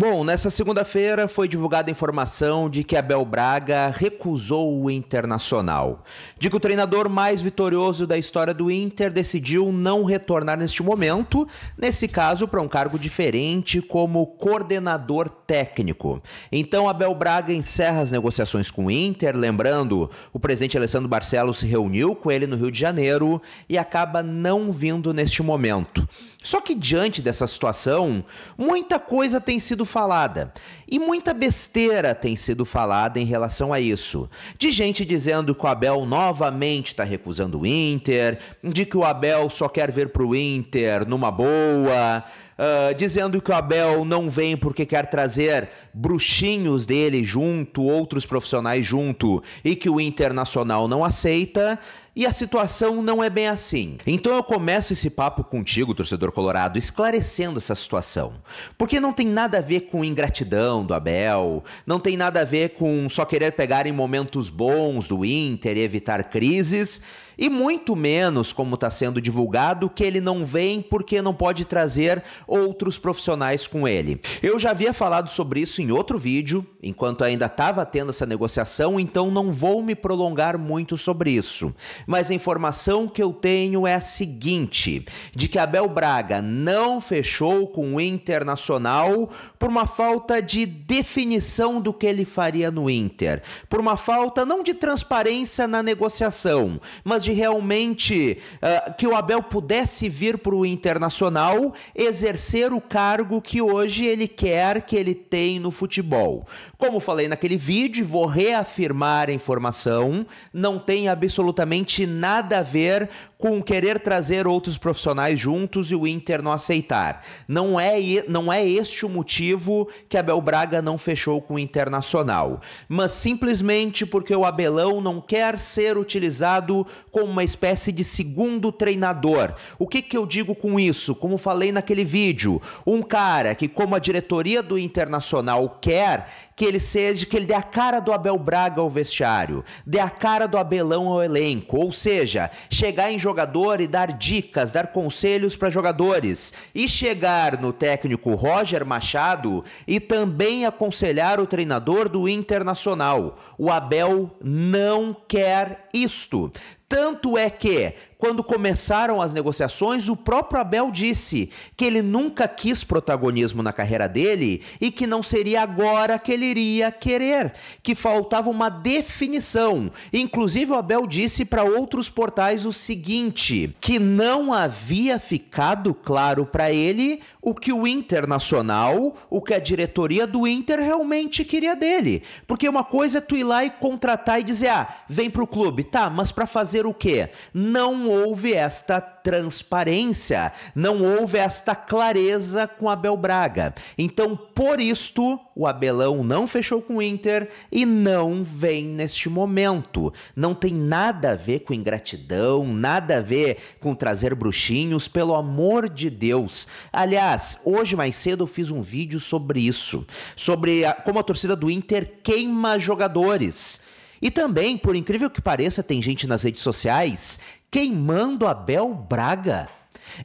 Bom, nessa segunda-feira foi divulgada a informação de que Abel Braga recusou o Internacional. De que o treinador mais vitorioso da história do Inter decidiu não retornar neste momento, nesse caso para um cargo diferente como coordenador técnico. Então Abel Braga encerra as negociações com o Inter, lembrando, o presidente Alessandro Barcelos se reuniu com ele no Rio de Janeiro e acaba não vindo neste momento. Só que diante dessa situação, muita coisa tem sido falada. E muita besteira tem sido falada em relação a isso. De gente dizendo que o Abel novamente está recusando o Inter, de que o Abel só quer ver para o Inter numa boa. Uh, dizendo que o Abel não vem porque quer trazer bruxinhos dele junto, outros profissionais junto, e que o Internacional não aceita. E a situação não é bem assim. Então eu começo esse papo contigo, torcedor colorado, esclarecendo essa situação. Porque não tem nada a ver com ingratidão do Abel, não tem nada a ver com só querer pegar em momentos bons do Inter e evitar crises, e muito menos, como está sendo divulgado, que ele não vem porque não pode trazer outros profissionais com ele. Eu já havia falado sobre isso em outro vídeo, enquanto ainda estava tendo essa negociação, então não vou me prolongar muito sobre isso mas a informação que eu tenho é a seguinte: de que Abel Braga não fechou com o Internacional por uma falta de definição do que ele faria no Inter, por uma falta não de transparência na negociação, mas de realmente uh, que o Abel pudesse vir para o Internacional exercer o cargo que hoje ele quer que ele tem no futebol. Como falei naquele vídeo, vou reafirmar a informação, não tem absolutamente absolutamente nada a ver com querer trazer outros profissionais juntos e o Inter não aceitar. Não é, não é este o motivo que Abel Braga não fechou com o Internacional, mas simplesmente porque o Abelão não quer ser utilizado como uma espécie de segundo treinador. O que, que eu digo com isso? Como falei naquele vídeo, um cara que, como a diretoria do Internacional quer, que ele seja, que ele dê a cara do Abel Braga ao vestiário, dê a cara do Abelão ao elenco, ou seja, chegar em jogador e dar dicas, dar conselhos para jogadores, e chegar no técnico Roger Machado e também aconselhar o treinador do Internacional. O Abel não quer isto. Tanto é que, quando começaram as negociações, o próprio Abel disse que ele nunca quis protagonismo na carreira dele e que não seria agora que ele iria querer, que faltava uma definição. Inclusive, o Abel disse para outros portais o seguinte: que não havia ficado claro para ele o que o Internacional, o que a diretoria do Inter realmente queria dele. Porque uma coisa é tu ir lá e contratar e dizer: ah, vem pro clube, tá, mas para fazer o quê? Não houve esta transparência, não houve esta clareza com Abel Braga. Então, por isto, o Abelão não fechou com o Inter e não vem neste momento. Não tem nada a ver com ingratidão, nada a ver com trazer bruxinhos, pelo amor de Deus. Aliás, hoje mais cedo eu fiz um vídeo sobre isso, sobre a, como a torcida do Inter queima jogadores. E também, por incrível que pareça, tem gente nas redes sociais queimando Abel Braga.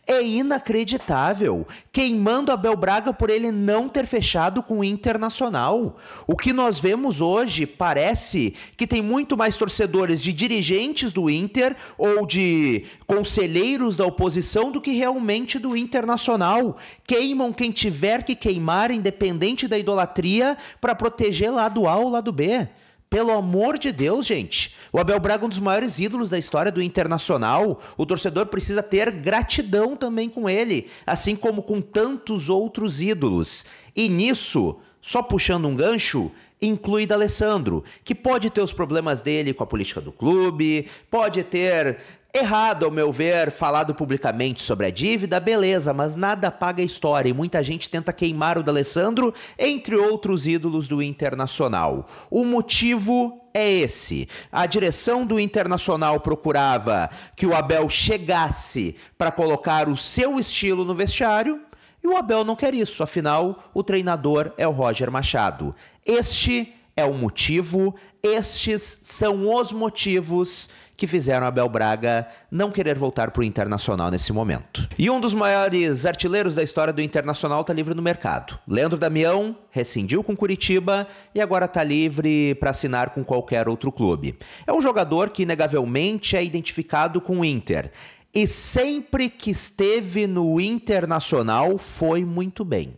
É inacreditável, queimando Abel Braga por ele não ter fechado com o Internacional. O que nós vemos hoje parece que tem muito mais torcedores de dirigentes do Inter ou de conselheiros da oposição do que realmente do Internacional. Queimam quem tiver que queimar, independente da idolatria, para proteger lado A ou lado B. Pelo amor de Deus, gente. O Abel Braga é um dos maiores ídolos da história do Internacional. O torcedor precisa ter gratidão também com ele, assim como com tantos outros ídolos. E nisso, só puxando um gancho, inclui Alessandro, que pode ter os problemas dele com a política do clube, pode ter errado, ao meu ver, falado publicamente sobre a dívida, beleza, mas nada paga a história e muita gente tenta queimar o D'Alessandro, entre outros ídolos do Internacional. O motivo é esse. A direção do Internacional procurava que o Abel chegasse para colocar o seu estilo no vestiário e o Abel não quer isso, afinal, o treinador é o Roger Machado. Este é o motivo, estes são os motivos que fizeram Abel Braga não querer voltar para o Internacional nesse momento. E um dos maiores artilheiros da história do Internacional está livre no mercado. Leandro Damião rescindiu com Curitiba e agora está livre para assinar com qualquer outro clube. É um jogador que inegavelmente é identificado com o Inter e sempre que esteve no internacional foi muito bem.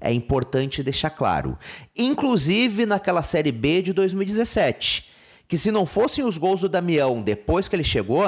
É importante deixar claro. Inclusive naquela Série B de 2017, que se não fossem os gols do Damião depois que ele chegou,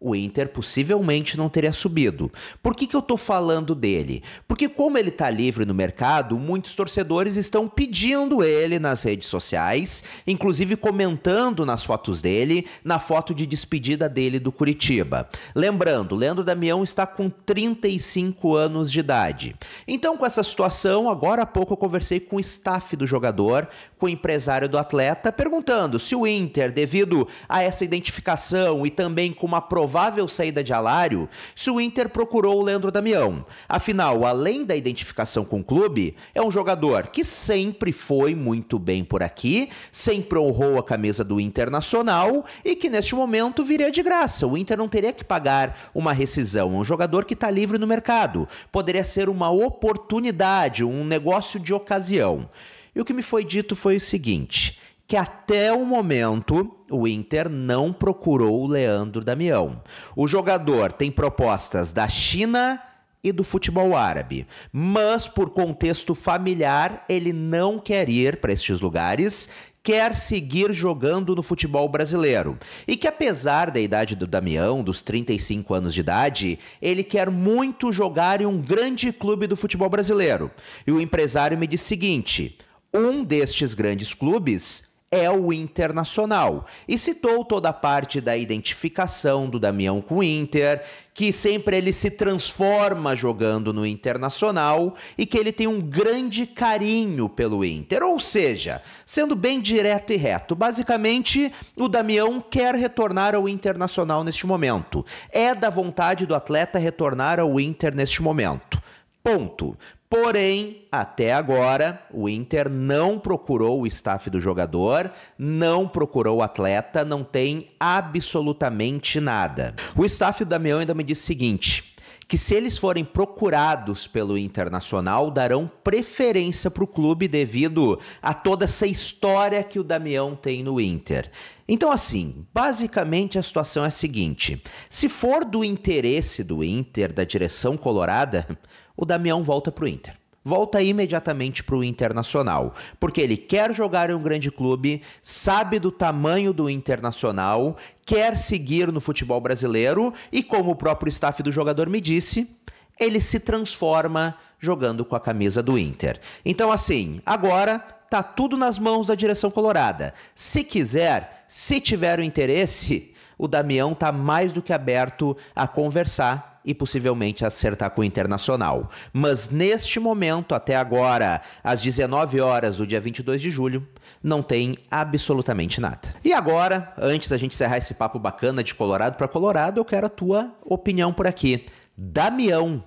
o Inter possivelmente não teria subido. Por que, que eu estou falando dele? Porque, como ele está livre no mercado, muitos torcedores estão pedindo ele nas redes sociais, inclusive comentando nas fotos dele, na foto de despedida dele do Curitiba. Lembrando, Leandro Damião está com 35 anos de idade. Então, com essa situação, agora há pouco eu conversei com o staff do jogador, com o empresário do atleta, perguntando se o Inter, devido a essa identificação e também com uma provável provável saída de Alário se o Inter procurou o Leandro Damião. Afinal, além da identificação com o clube, é um jogador que sempre foi muito bem por aqui, sempre honrou a camisa do Internacional e que neste momento viria de graça. O Inter não teria que pagar uma rescisão. É um jogador que está livre no mercado. Poderia ser uma oportunidade, um negócio de ocasião. E o que me foi dito foi o seguinte: que até o momento o Inter não procurou o Leandro Damião. O jogador tem propostas da China e do futebol árabe, mas por contexto familiar ele não quer ir para estes lugares quer seguir jogando no futebol brasileiro e que, apesar da idade do Damião, dos 35 anos de idade, ele quer muito jogar em um grande clube do futebol brasileiro. E o empresário me disse o seguinte: um destes grandes clubes é o Internacional. E citou toda a parte da identificação do Damião com o Inter, que sempre ele se transforma jogando no Internacional e que ele tem um grande carinho pelo Inter. Ou seja, sendo bem direto e reto, basicamente o Damião quer retornar ao Internacional neste momento. É da vontade do atleta retornar ao Inter neste momento. Ponto. Porém, até agora, o Inter não procurou o staff do jogador, não procurou o atleta, não tem absolutamente nada. O staff do Damião ainda me disse o seguinte: que se eles forem procurados pelo Internacional, darão preferência para o clube devido a toda essa história que o Damião tem no Inter. Então, assim, basicamente a situação é a seguinte: se for do interesse do Inter, da direção colorada, o Damião volta para o Inter volta imediatamente para o Internacional, porque ele quer jogar em um grande clube, sabe do tamanho do Internacional, quer seguir no futebol brasileiro e, como o próprio staff do jogador me disse, ele se transforma jogando com a camisa do Inter. Então, assim, agora tá tudo nas mãos da direção colorada. Se quiser, se tiver o interesse, o Damião tá mais do que aberto a conversar e possivelmente acertar com o Internacional. Mas neste momento, até agora, às 19 horas do dia 22 de julho, não tem absolutamente nada. E agora, antes da gente encerrar esse papo bacana de Colorado para Colorado, eu quero a tua opinião por aqui. Damião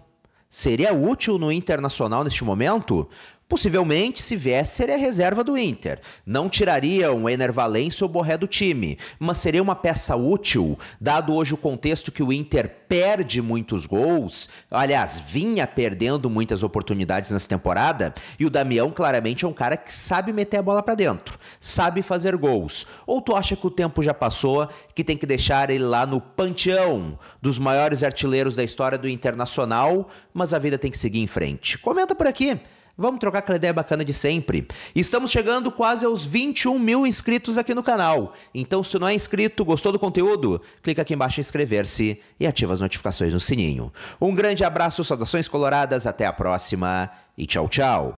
seria útil no Internacional neste momento? Possivelmente, se viesse, seria reserva do Inter. Não tiraria um Ener Valencia ou Borré do time, mas seria uma peça útil, dado hoje o contexto que o Inter perde muitos gols, aliás, vinha perdendo muitas oportunidades nessa temporada, e o Damião claramente é um cara que sabe meter a bola para dentro, sabe fazer gols. Ou tu acha que o tempo já passou, que tem que deixar ele lá no panteão dos maiores artilheiros da história do Internacional, mas a vida tem que seguir em frente? Comenta por aqui. Vamos trocar aquela ideia bacana de sempre. Estamos chegando quase aos 21 mil inscritos aqui no canal. Então, se não é inscrito, gostou do conteúdo? Clica aqui embaixo em inscrever-se e ativa as notificações no sininho. Um grande abraço, saudações coloradas, até a próxima e tchau, tchau.